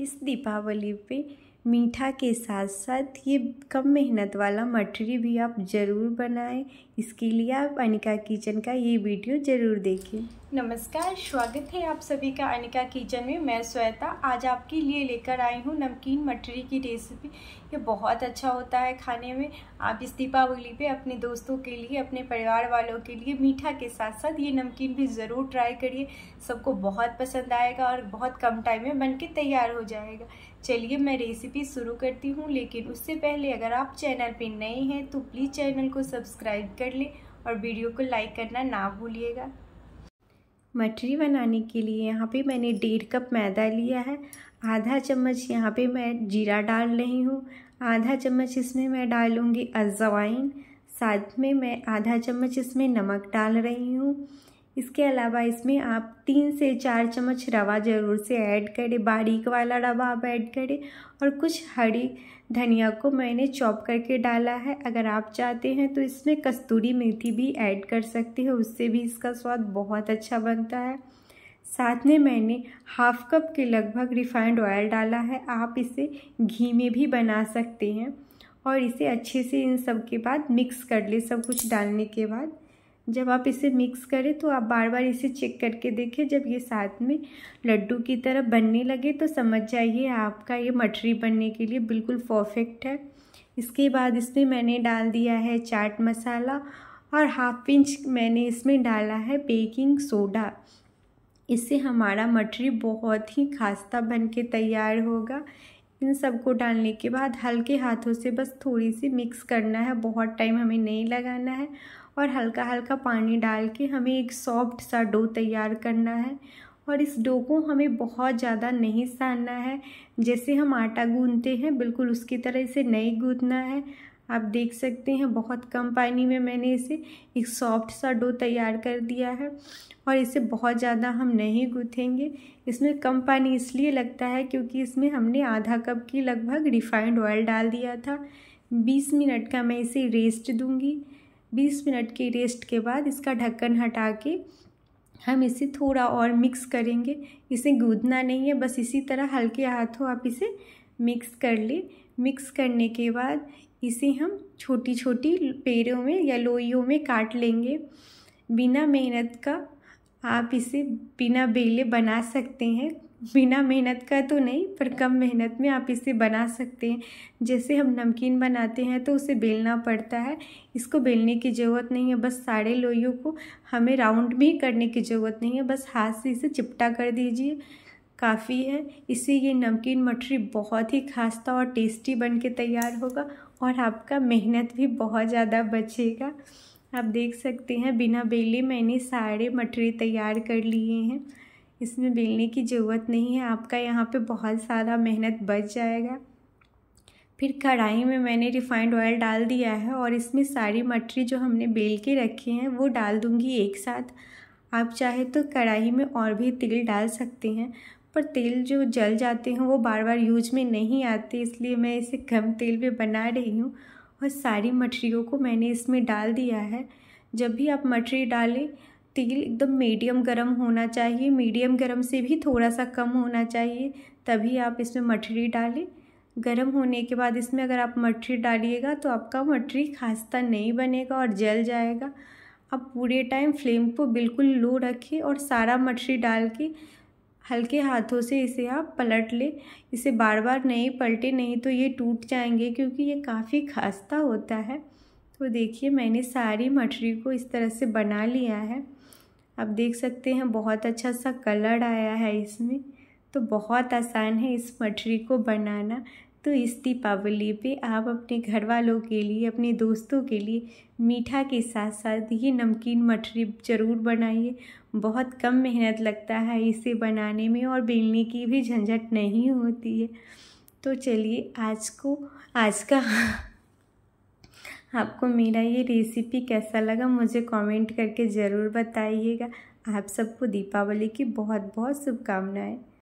इस दीपावली पे मीठा के साथ साथ ये कम मेहनत वाला मठरी भी आप ज़रूर बनाएं इसके लिए आप अनिका किचन का ये वीडियो ज़रूर देखें नमस्कार स्वागत है आप सभी का अनिका किचन में मैं स्वेता आज आपके लिए लेकर आई हूँ नमकीन मठरी की रेसिपी ये बहुत अच्छा होता है खाने में आप इस दीपावली पे अपने दोस्तों के लिए अपने परिवार वालों के लिए मीठा के साथ साथ ये नमकीन भी ज़रूर ट्राई करिए सबको बहुत पसंद आएगा और बहुत कम टाइम में बन के तैयार हो जाएगा चलिए मैं रेसिपी रेसिपी शुरू करती हूँ लेकिन उससे पहले अगर आप चैनल पे नए हैं तो प्लीज़ चैनल को सब्सक्राइब कर लें और वीडियो को लाइक करना ना भूलिएगा मठरी बनाने के लिए यहाँ पे मैंने डेढ़ कप मैदा लिया है आधा चम्मच यहाँ पे मैं जीरा डाल रही हूँ आधा चम्मच इसमें मैं डालूँगी अजवाइन साथ में मैं आधा चम्मच इसमें नमक डाल रही हूँ इसके अलावा इसमें आप तीन से चार चम्मच रवा ज़रूर से ऐड करें बारीक वाला रवा आप ऐड करें और कुछ हरी धनिया को मैंने चॉप करके डाला है अगर आप चाहते हैं तो इसमें कस्तूरी मेथी भी ऐड कर सकते हैं उससे भी इसका स्वाद बहुत अच्छा बनता है साथ में मैंने हाफ कप के लगभग रिफाइंड ऑयल डाला है आप इसे घी में भी बना सकते हैं और इसे अच्छे से इन सब के बाद मिक्स कर ले सब कुछ डालने के बाद जब आप इसे मिक्स करें तो आप बार बार इसे चेक करके देखें जब ये साथ में लड्डू की तरह बनने लगे तो समझ जाइए आपका ये मठरी बनने के लिए बिल्कुल परफेक्ट है इसके बाद इसमें मैंने डाल दिया है चाट मसाला और हाफ पिंच मैंने इसमें डाला है बेकिंग सोडा इससे हमारा मटरी बहुत ही खास्ता बन के तैयार होगा इन सबको डालने के बाद हल्के हाथों से बस थोड़ी सी मिक्स करना है बहुत टाइम हमें नहीं लगाना है और हल्का हल्का पानी डाल के हमें एक सॉफ्ट सा डो तैयार करना है और इस डो को हमें बहुत ज़्यादा नहीं सानना है जैसे हम आटा गूंदते हैं बिल्कुल उसकी तरह इसे नहीं गूंदना है आप देख सकते हैं बहुत कम पानी में मैंने इसे एक सॉफ्ट सा डो तैयार कर दिया है और इसे बहुत ज़्यादा हम नहीं गूँथेंगे इसमें कम पानी इसलिए लगता है क्योंकि इसमें हमने आधा कप की लगभग रिफाइंड ऑयल डाल दिया था बीस मिनट का मैं इसे रेस्ट दूँगी बीस मिनट के रेस्ट के बाद इसका ढक्कन हटा के हम इसे थोड़ा और मिक्स करेंगे इसे गूदना नहीं है बस इसी तरह हल्के हाथों आप इसे मिक्स कर ले मिक्स करने के बाद इसे हम छोटी छोटी पेड़ों में या लोइयों में काट लेंगे बिना मेहनत का आप इसे बिना बेले बना सकते हैं बिना मेहनत का तो नहीं पर कम मेहनत में आप इसे बना सकते हैं जैसे हम नमकीन बनाते हैं तो उसे बेलना पड़ता है इसको बेलने की ज़रूरत नहीं है बस सारे लोइयों को हमें राउंड भी करने की ज़रूरत नहीं है बस हाथ से इसे चिपटा कर दीजिए काफ़ी है इससे ये नमकीन मठरी बहुत ही खासता और टेस्टी बन के तैयार होगा और आपका मेहनत भी बहुत ज़्यादा बचेगा आप देख सकते हैं बिना बेले मैंने सारे मठरी तैयार कर लिए हैं इसमें बेलने की ज़रूरत नहीं है आपका यहाँ पे बहुत सारा मेहनत बच जाएगा फिर कढ़ाई में मैंने रिफाइंड ऑयल डाल दिया है और इसमें सारी मटरी जो हमने बेल के रखी हैं वो डाल दूँगी एक साथ आप चाहे तो कढ़ाई में और भी तेल डाल सकते हैं पर तेल जो जल जाते हैं वो बार बार यूज में नहीं आते इसलिए मैं इसे कम तेल में बना रही हूँ और सारी मटरियों को मैंने इसमें डाल दिया है जब भी आप मटरी डालें तेल एकदम मीडियम गरम होना चाहिए मीडियम गरम से भी थोड़ा सा कम होना चाहिए तभी आप इसमें मठरी डालें गरम होने के बाद इसमें अगर आप मठरी डालिएगा तो आपका मठरी खास्ता नहीं बनेगा और जल जाएगा आप पूरे टाइम फ्लेम को बिल्कुल लो रखें और सारा मठरी डाल के हल्के हाथों से इसे आप पलट लें इसे बार बार नहीं पलटे नहीं तो ये टूट जाएंगे क्योंकि ये काफ़ी खास्ता होता है तो देखिए मैंने सारी मठरी को इस तरह से बना लिया है आप देख सकते हैं बहुत अच्छा सा कलर आया है इसमें तो बहुत आसान है इस मठरी को बनाना तो इस दीपावली पे आप अपने घर वालों के लिए अपने दोस्तों के लिए मीठा के साथ साथ ये नमकीन मठरी ज़रूर बनाइए बहुत कम मेहनत लगता है इसे बनाने में और बेलने की भी झंझट नहीं होती है तो चलिए आज को आज का आपको मेरा ये रेसिपी कैसा लगा मुझे कमेंट करके ज़रूर बताइएगा आप सबको दीपावली की बहुत बहुत शुभकामनाएं